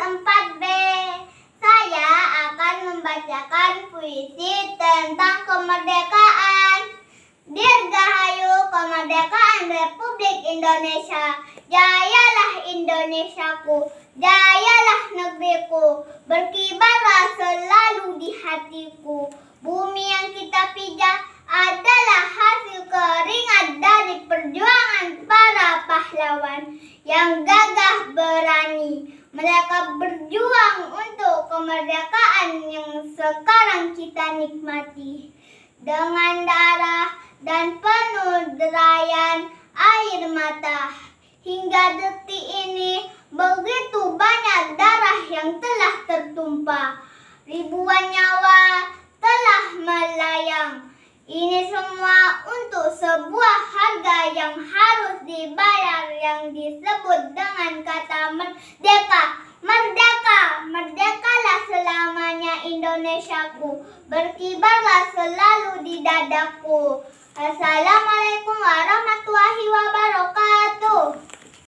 4B. Saya akan membacakan puisi tentang kemerdekaan. Dirgahayu kemerdekaan Republik Indonesia. Jayalah Indonesiaku, jayalah negeriku. Berkibarlah selalu di hatiku. Bumi yang kita pijak adalah hasil keringat dari perjuangan para pahlawan yang gagah mereka berjuang untuk kemerdekaan yang sekarang kita nikmati dengan darah dan penuh derayan air mata. Hingga detik ini begitu banyak darah yang telah tertumpah. Ribuan nyawa telah melayang. Ini semua untuk sebuah harga yang harus dibayar yang disebut dengan kata merdeka. Merdeka, merdekalah selamanya Indonesiaku, berkibarlah selalu di dadaku. Assalamualaikum warahmatullahi